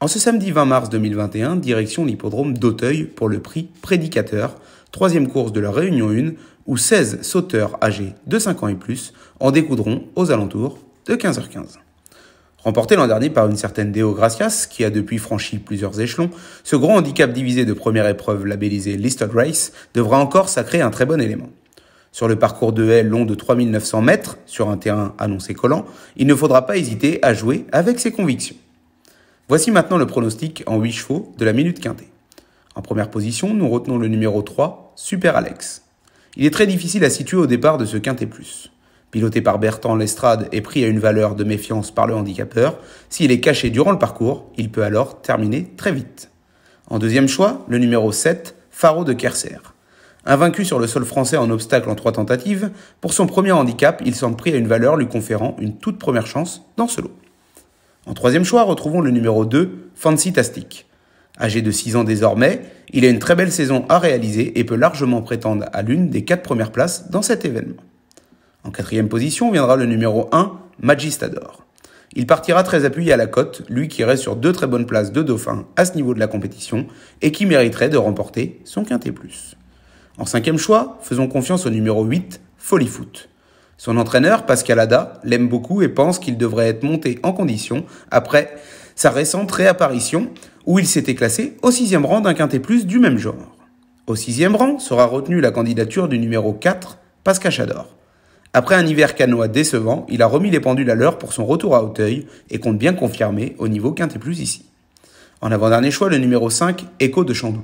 En ce samedi 20 mars 2021, direction l'hippodrome d'Auteuil pour le prix Prédicateur, troisième course de la Réunion 1, où 16 sauteurs âgés de 5 ans et plus en découdront aux alentours de 15h15. Remporté l'an dernier par une certaine Deo Gracias, qui a depuis franchi plusieurs échelons, ce gros handicap divisé de première épreuve labellisé Listed Race devra encore sacrer un très bon élément. Sur le parcours de haie long de 3900 mètres, sur un terrain annoncé collant, il ne faudra pas hésiter à jouer avec ses convictions. Voici maintenant le pronostic en 8 chevaux de la minute quintée. En première position, nous retenons le numéro 3, Super Alex. Il est très difficile à situer au départ de ce quintet plus. Piloté par Bertrand Lestrade et pris à une valeur de méfiance par le handicapeur, s'il est caché durant le parcours, il peut alors terminer très vite. En deuxième choix, le numéro 7, Faro de Kerser. Invaincu sur le sol français en obstacle en trois tentatives, pour son premier handicap, il semble pris à une valeur lui conférant une toute première chance dans ce lot. En troisième choix, retrouvons le numéro 2, Fancy Tastic. Âgé de 6 ans désormais, il a une très belle saison à réaliser et peut largement prétendre à l'une des 4 premières places dans cet événement. En quatrième position viendra le numéro 1, Magistador. Il partira très appuyé à la cote, lui qui reste sur deux très bonnes places de dauphin à ce niveau de la compétition et qui mériterait de remporter son quintet plus. En cinquième choix, faisons confiance au numéro 8, Folly son entraîneur, Pascal Ada, l'aime beaucoup et pense qu'il devrait être monté en condition après sa récente réapparition où il s'était classé au sixième rang d'un quintet plus du même genre. Au sixième rang sera retenue la candidature du numéro 4, Pascal Chador. Après un hiver canois décevant, il a remis les pendules à l'heure pour son retour à Auteuil et compte bien confirmer au niveau quintet plus ici. En avant-dernier choix, le numéro 5, écho de Chandon.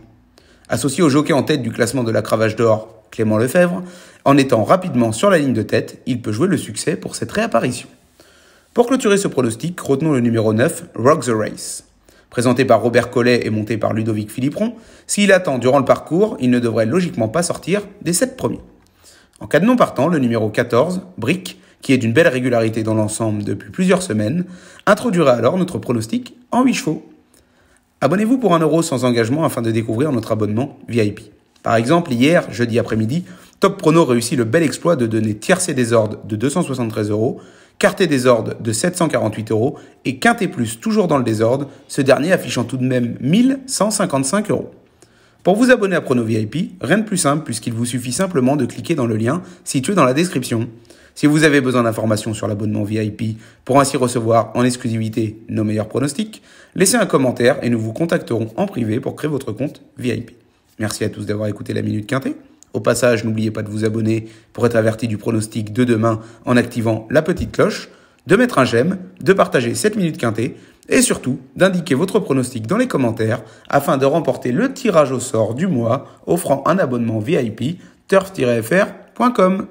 Associé au jockey en tête du classement de la cravache d'or, Clément Lefebvre, en étant rapidement sur la ligne de tête, il peut jouer le succès pour cette réapparition. Pour clôturer ce pronostic, retenons le numéro 9, Rock the Race. Présenté par Robert Collet et monté par Ludovic Philippron, s'il attend durant le parcours, il ne devrait logiquement pas sortir des 7 premiers. En cas de non partant, le numéro 14, Brick, qui est d'une belle régularité dans l'ensemble depuis plusieurs semaines, introduira alors notre pronostic en 8 chevaux. Abonnez-vous pour 1€ euro sans engagement afin de découvrir notre abonnement VIP. Par exemple, hier, jeudi après-midi, Top Prono réussit le bel exploit de donner tiercé des ordres de 273 euros, quarté des ordres de 748 euros et quinté plus toujours dans le désordre, ce dernier affichant tout de même 1155 euros. Pour vous abonner à Prono VIP, rien de plus simple puisqu'il vous suffit simplement de cliquer dans le lien situé dans la description. Si vous avez besoin d'informations sur l'abonnement VIP pour ainsi recevoir en exclusivité nos meilleurs pronostics, laissez un commentaire et nous vous contacterons en privé pour créer votre compte VIP. Merci à tous d'avoir écouté la Minute Quintée. Au passage, n'oubliez pas de vous abonner pour être averti du pronostic de demain en activant la petite cloche, de mettre un j'aime, de partager cette minutes quintée et surtout d'indiquer votre pronostic dans les commentaires afin de remporter le tirage au sort du mois offrant un abonnement VIP turf-fr.com.